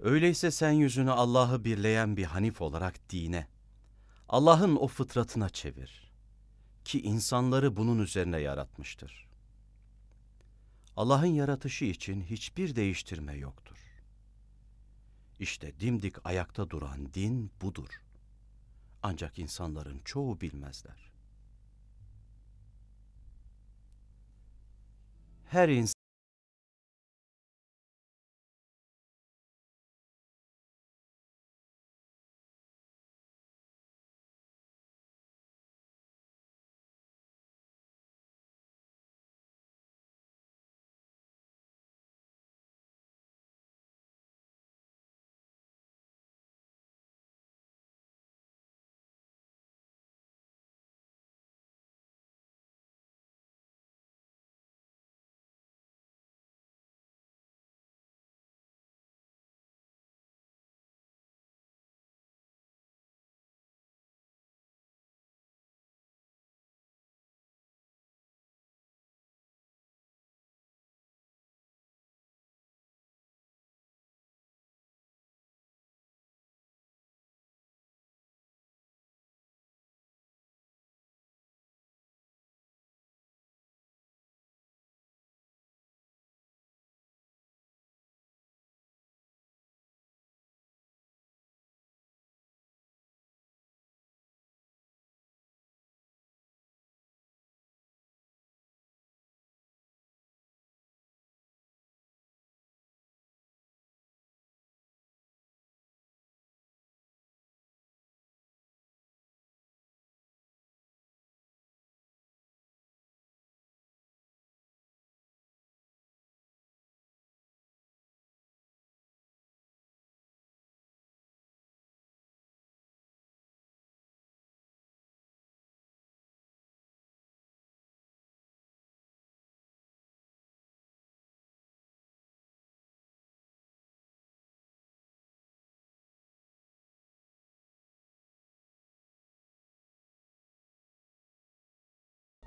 Öyleyse sen yüzünü Allah'ı birleyen bir hanif olarak dine, Allah'ın o fıtratına çevir ki insanları bunun üzerine yaratmıştır. Allah'ın yaratışı için hiçbir değiştirme yoktur. İşte dimdik ayakta duran din budur. Ancak insanların çoğu bilmezler. Her insan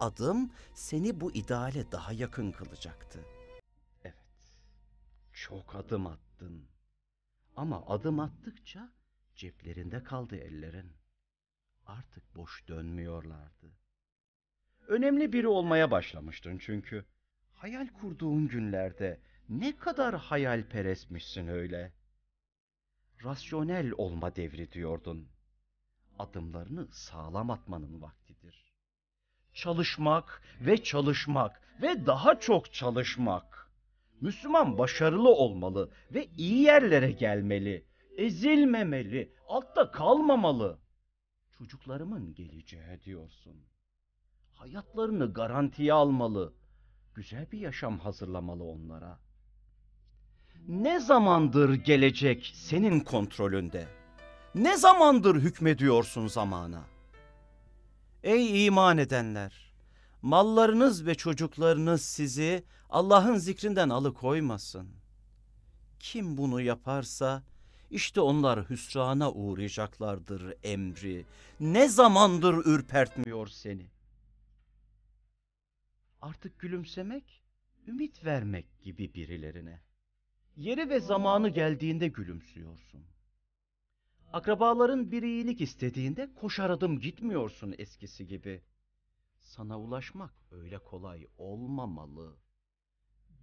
adım seni bu ideale daha yakın kılacaktı. Evet, çok adım attın. Ama adım attıkça ceplerinde kaldı ellerin. Artık boş dönmüyorlardı. Önemli biri olmaya başlamıştın çünkü. Hayal kurduğun günlerde ne kadar hayalperestmişsin öyle. Rasyonel olma devri diyordun. Adımlarını sağlam atmanın vaktidir.'' çalışmak ve çalışmak ve daha çok çalışmak. Müslüman başarılı olmalı ve iyi yerlere gelmeli, ezilmemeli, altta kalmamalı. Çocuklarımın geleceği diyorsun. Hayatlarını garantiye almalı. Güzel bir yaşam hazırlamalı onlara. Ne zamandır gelecek senin kontrolünde? Ne zamandır hükmediyorsun zamana? Ey iman edenler! Mallarınız ve çocuklarınız sizi Allah'ın zikrinden alıkoymasın. Kim bunu yaparsa işte onlar hüsrana uğrayacaklardır emri. Ne zamandır ürpertmiyor seni? Artık gülümsemek, ümit vermek gibi birilerine. Yeri ve zamanı geldiğinde gülümsüyorsun.'' Akrabaların bir iyilik istediğinde koşar adım gitmiyorsun eskisi gibi. Sana ulaşmak öyle kolay olmamalı.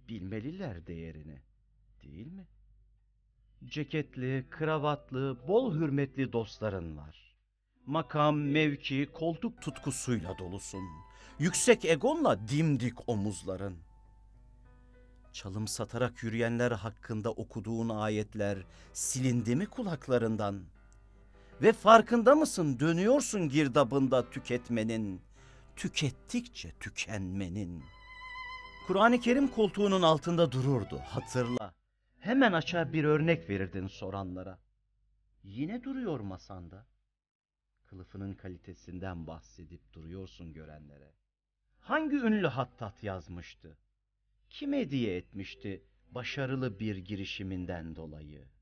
Bilmeliler değerini, değil mi? Ceketli, kravatlı, bol hürmetli dostların var. Makam, mevki, koltuk tutkusuyla dolusun. Yüksek egonla dimdik omuzların.'' çalım satarak yürüyenler hakkında okuduğun ayetler silindi mi kulaklarından?'' Ve farkında mısın dönüyorsun girdabında tüketmenin, tükettikçe tükenmenin. Kur'an-ı Kerim koltuğunun altında dururdu hatırla. Hemen açar bir örnek verirdin soranlara. Yine duruyor masanda. Kılıfının kalitesinden bahsedip duruyorsun görenlere. Hangi ünlü hattat yazmıştı? Kim hediye etmişti başarılı bir girişiminden dolayı?''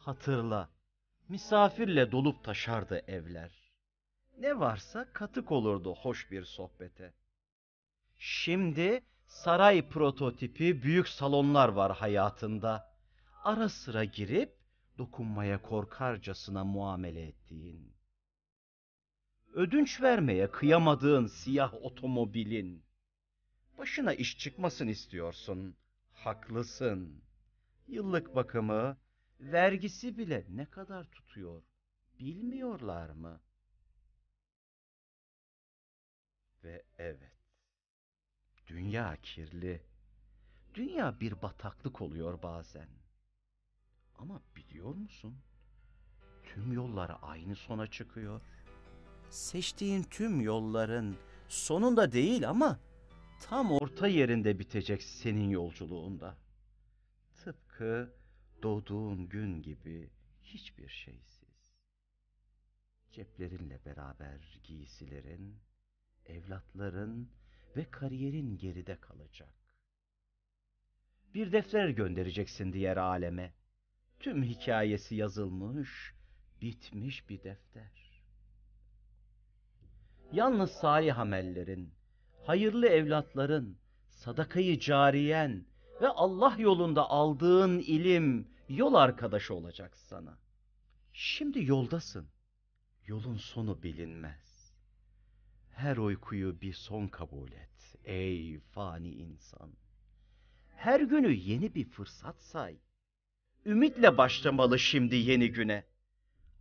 hatırla. Misafirle dolup taşardı evler. Ne varsa katık olurdu hoş bir sohbete. Şimdi saray prototipi büyük salonlar var hayatında. Ara sıra girip dokunmaya korkarcasına muamele ettiğin. Ödünç vermeye kıyamadığın siyah otomobilin. Başına iş çıkmasın istiyorsun. Haklısın. Yıllık bakımı, vergisi bile ne kadar tutuyor bilmiyorlar mı? Ve evet, dünya kirli. Dünya bir bataklık oluyor bazen. Ama biliyor musun? Tüm yollar aynı sona çıkıyor. Seçtiğin tüm yolların sonunda değil ama tam orta yerinde bitecek senin yolculuğunda. Tıpkı doğduğun gün gibi hiçbir şeysiz. Ceplerinle beraber giysilerin, evlatların ve kariyerin geride kalacak. Bir defter göndereceksin diğer aleme. Tüm hikayesi yazılmış, bitmiş bir defter. Yalnız salih amellerin, hayırlı evlatların, sadakayı cariyen, ve Allah yolunda aldığın ilim yol arkadaşı olacak sana. Şimdi yoldasın. Yolun sonu bilinmez. Her uykuyu bir son kabul et ey fani insan. Her günü yeni bir fırsat say. Ümitle başlamalı şimdi yeni güne.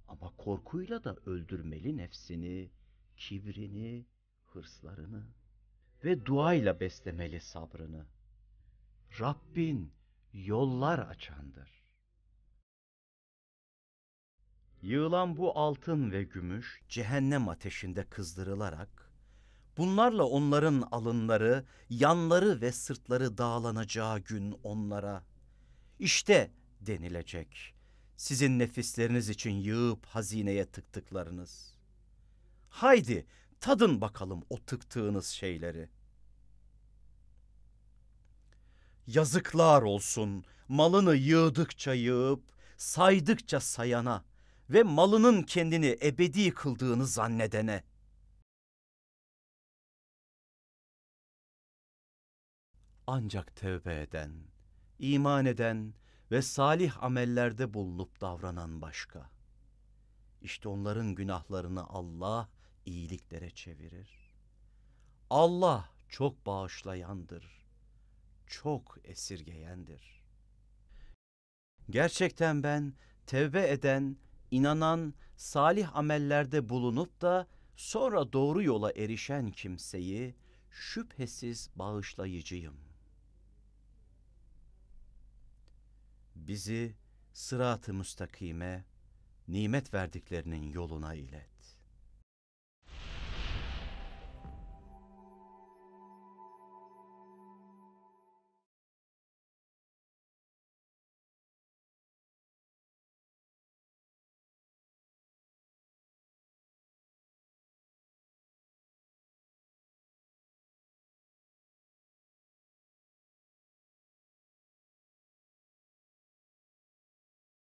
Ama korkuyla da öldürmeli nefsini, kibrini, hırslarını ve duayla beslemeli sabrını.'' Rabbin yollar açandır. Yığılan bu altın ve gümüş cehennem ateşinde kızdırılarak, bunlarla onların alınları, yanları ve sırtları dağlanacağı gün onlara, işte denilecek, sizin nefisleriniz için yığıp hazineye tıktıklarınız. Haydi tadın bakalım o tıktığınız şeyleri.'' Yazıklar olsun malını yığdıkça yığıp saydıkça sayana ve malının kendini ebedi kıldığını zannedene. Ancak tevbe eden, iman eden ve salih amellerde bulunup davranan başka. İşte onların günahlarını Allah iyiliklere çevirir. Allah çok bağışlayandır çok esirgeyendir. Gerçekten ben tevbe eden, inanan, salih amellerde bulunup da sonra doğru yola erişen kimseyi şüphesiz bağışlayıcıyım. Bizi sırat-ı müstakime, nimet verdiklerinin yoluna ilet.